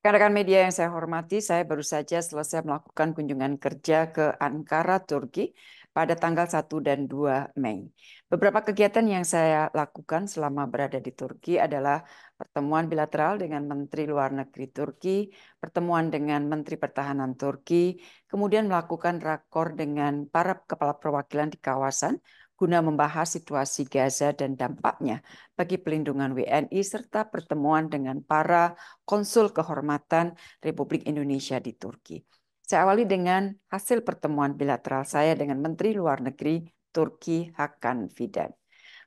Rekan-rekan media yang saya hormati, saya baru saja selesai melakukan kunjungan kerja ke Ankara, Turki pada tanggal 1 dan 2 Mei. Beberapa kegiatan yang saya lakukan selama berada di Turki adalah pertemuan bilateral dengan Menteri Luar Negeri Turki, pertemuan dengan Menteri Pertahanan Turki, kemudian melakukan rakor dengan para kepala perwakilan di kawasan guna membahas situasi Gaza dan dampaknya bagi pelindungan WNI serta pertemuan dengan para konsul kehormatan Republik Indonesia di Turki. Saya awali dengan hasil pertemuan bilateral saya dengan Menteri Luar Negeri Turki Hakan Fidan.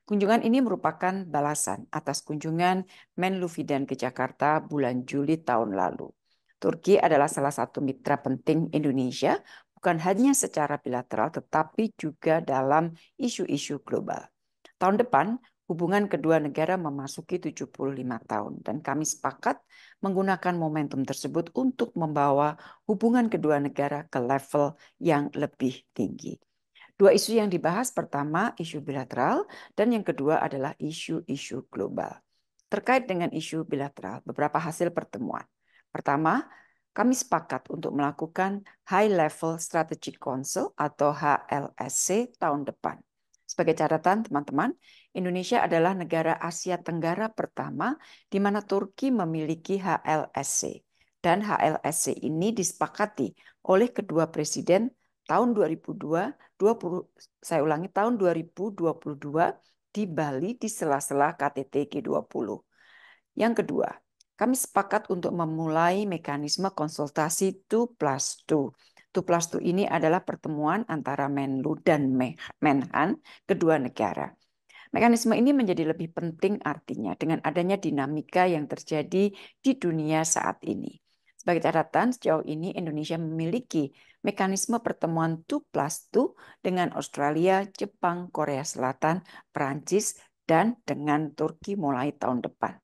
Kunjungan ini merupakan balasan atas kunjungan Menlu Fidan ke Jakarta bulan Juli tahun lalu. Turki adalah salah satu mitra penting Indonesia bukan hanya secara bilateral tetapi juga dalam isu-isu global. Tahun depan, hubungan kedua negara memasuki 75 tahun dan kami sepakat menggunakan momentum tersebut untuk membawa hubungan kedua negara ke level yang lebih tinggi. Dua isu yang dibahas pertama isu bilateral dan yang kedua adalah isu-isu global. Terkait dengan isu bilateral, beberapa hasil pertemuan. Pertama, kami sepakat untuk melakukan High Level Strategic Council atau HLSC tahun depan. Sebagai catatan, teman-teman, Indonesia adalah negara Asia Tenggara pertama di mana Turki memiliki HLSC. Dan HLSC ini disepakati oleh kedua presiden tahun 2002, 20, saya ulangi tahun 2022 di Bali di sela-sela KTT G20. Yang kedua, kami sepakat untuk memulai mekanisme konsultasi 2 plus 2. 2 plus 2 ini adalah pertemuan antara Menlu dan Menhan kedua negara. Mekanisme ini menjadi lebih penting artinya dengan adanya dinamika yang terjadi di dunia saat ini. Sebagai catatan, sejauh ini Indonesia memiliki mekanisme pertemuan 2 plus 2 dengan Australia, Jepang, Korea Selatan, Perancis, dan dengan Turki mulai tahun depan.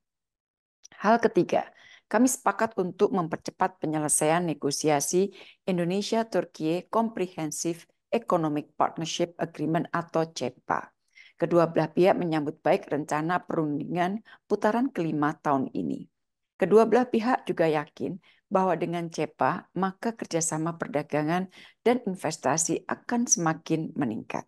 Hal ketiga, kami sepakat untuk mempercepat penyelesaian negosiasi Indonesia-Turkiye Comprehensive Economic Partnership Agreement atau CEPA. Kedua belah pihak menyambut baik rencana perundingan putaran kelima tahun ini. Kedua belah pihak juga yakin bahwa dengan CEPA, maka kerjasama perdagangan dan investasi akan semakin meningkat.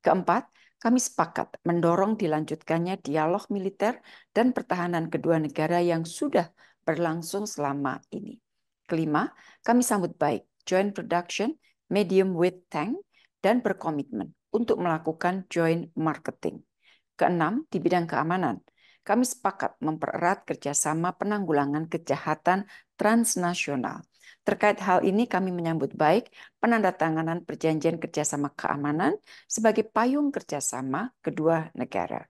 Keempat, kami sepakat mendorong dilanjutkannya dialog militer dan pertahanan kedua negara yang sudah berlangsung selama ini. Kelima, kami sambut baik joint production, medium with tank, dan berkomitmen untuk melakukan joint marketing. Keenam, di bidang keamanan, kami sepakat mempererat kerjasama penanggulangan kejahatan transnasional Terkait hal ini, kami menyambut baik penandatanganan perjanjian kerjasama keamanan sebagai payung kerjasama kedua negara.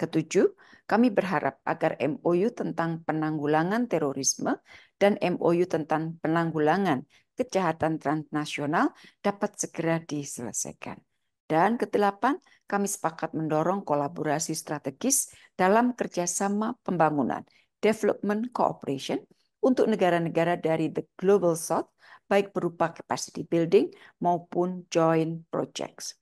Ketujuh, kami berharap agar MOU tentang penanggulangan terorisme dan MOU tentang penanggulangan kejahatan transnasional dapat segera diselesaikan. Dan ketelapan, kami sepakat mendorong kolaborasi strategis dalam kerjasama pembangunan, development cooperation, untuk negara-negara dari the Global South, baik berupa capacity building maupun joint projects.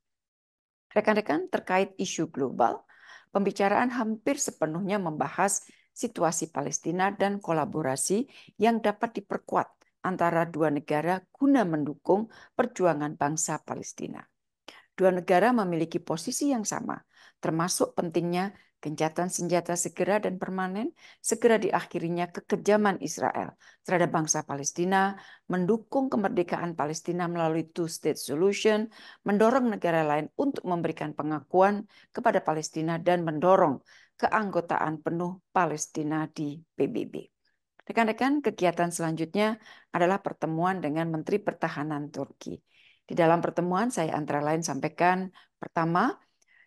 Rekan-rekan, terkait isu global, pembicaraan hampir sepenuhnya membahas situasi Palestina dan kolaborasi yang dapat diperkuat antara dua negara guna mendukung perjuangan bangsa Palestina. Dua negara memiliki posisi yang sama, termasuk pentingnya gencatan senjata segera dan permanen, segera diakhirinya kekejaman Israel terhadap bangsa Palestina, mendukung kemerdekaan Palestina melalui two-state solution, mendorong negara lain untuk memberikan pengakuan kepada Palestina dan mendorong keanggotaan penuh Palestina di PBB. Rekan-rekan, kegiatan selanjutnya adalah pertemuan dengan Menteri Pertahanan Turki. Di dalam pertemuan saya antara lain sampaikan pertama,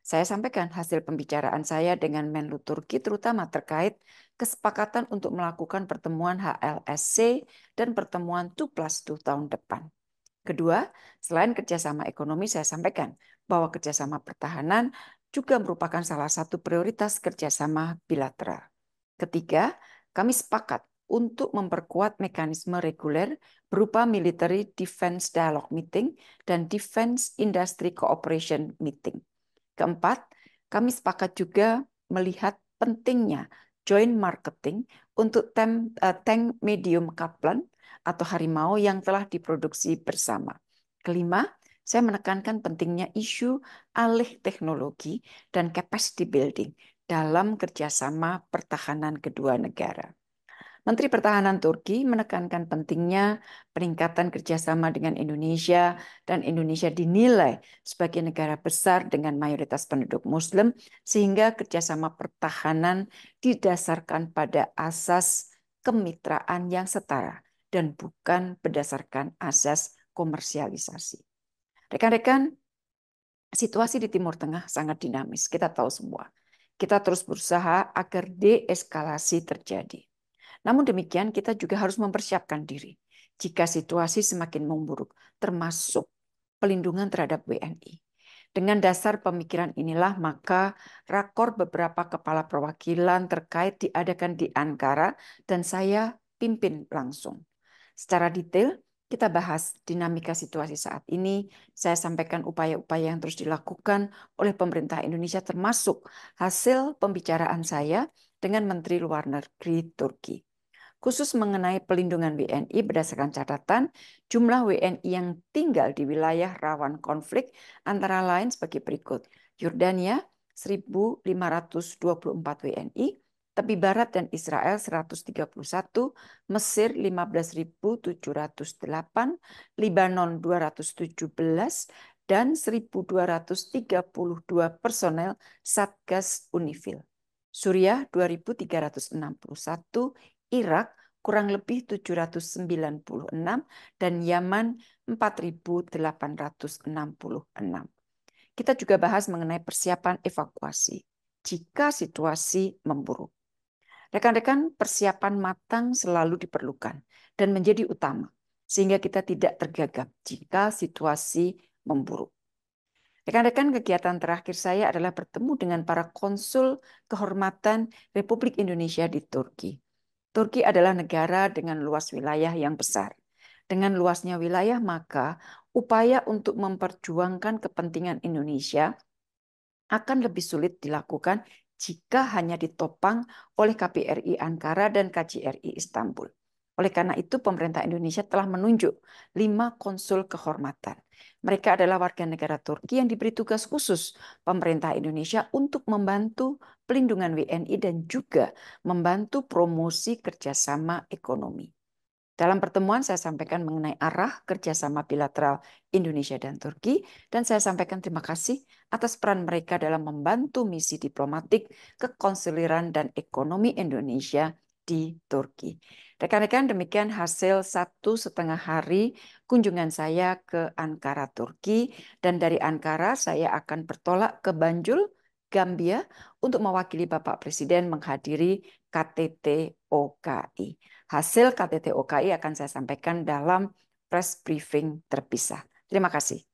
saya sampaikan hasil pembicaraan saya dengan Menlu Turki terutama terkait kesepakatan untuk melakukan pertemuan HLSC dan pertemuan 2 plus 2 tahun depan. Kedua, selain kerjasama ekonomi, saya sampaikan bahwa kerjasama pertahanan juga merupakan salah satu prioritas kerjasama bilateral. Ketiga, kami sepakat untuk memperkuat mekanisme reguler berupa Military Defense Dialogue Meeting dan Defense Industry Cooperation Meeting. Keempat, kami sepakat juga melihat pentingnya joint marketing untuk eh, tank medium Kaplan atau harimau yang telah diproduksi bersama. Kelima, saya menekankan pentingnya isu alih teknologi dan capacity building dalam kerjasama pertahanan kedua negara. Menteri Pertahanan Turki menekankan pentingnya peningkatan kerjasama dengan Indonesia dan Indonesia dinilai sebagai negara besar dengan mayoritas penduduk Muslim sehingga kerjasama pertahanan didasarkan pada asas kemitraan yang setara dan bukan berdasarkan asas komersialisasi. Rekan-rekan, situasi di Timur Tengah sangat dinamis, kita tahu semua. Kita terus berusaha agar deeskalasi terjadi. Namun demikian, kita juga harus mempersiapkan diri jika situasi semakin memburuk, termasuk pelindungan terhadap WNI. Dengan dasar pemikiran inilah, maka rakor beberapa kepala perwakilan terkait diadakan di Ankara dan saya pimpin langsung. Secara detail, kita bahas dinamika situasi saat ini. Saya sampaikan upaya-upaya yang terus dilakukan oleh pemerintah Indonesia termasuk hasil pembicaraan saya dengan Menteri Luar Negeri Turki khusus mengenai pelindungan WNI berdasarkan catatan jumlah WNI yang tinggal di wilayah rawan konflik antara lain sebagai berikut. Yordania 1524 WNI, tepi barat dan Israel 131, Mesir 15708, Libanon 217 dan 1232 personel Satgas Unifil. Suriah 2361, Irak kurang lebih 796 dan Yaman 4866. Kita juga bahas mengenai persiapan evakuasi jika situasi memburuk. Rekan-rekan, persiapan matang selalu diperlukan dan menjadi utama sehingga kita tidak tergagap jika situasi memburuk. Rekan-rekan, kegiatan terakhir saya adalah bertemu dengan para konsul kehormatan Republik Indonesia di Turki. Turki adalah negara dengan luas wilayah yang besar. Dengan luasnya wilayah, maka upaya untuk memperjuangkan kepentingan Indonesia akan lebih sulit dilakukan jika hanya ditopang oleh KPRI Ankara dan KJRI Istanbul. Oleh karena itu, pemerintah Indonesia telah menunjuk lima konsul kehormatan. Mereka adalah warga negara Turki yang diberi tugas khusus pemerintah Indonesia untuk membantu pelindungan WNI dan juga membantu promosi kerjasama ekonomi. Dalam pertemuan saya sampaikan mengenai arah kerjasama bilateral Indonesia dan Turki, dan saya sampaikan terima kasih atas peran mereka dalam membantu misi diplomatik, kekonsiliran dan ekonomi Indonesia di Turki. Rekan-rekan, demikian hasil satu setengah hari kunjungan saya ke Ankara, Turki. Dan dari Ankara, saya akan bertolak ke Banjul, Gambia, untuk mewakili Bapak Presiden menghadiri KTT OKI. Hasil KTT OKI akan saya sampaikan dalam press briefing terpisah. Terima kasih.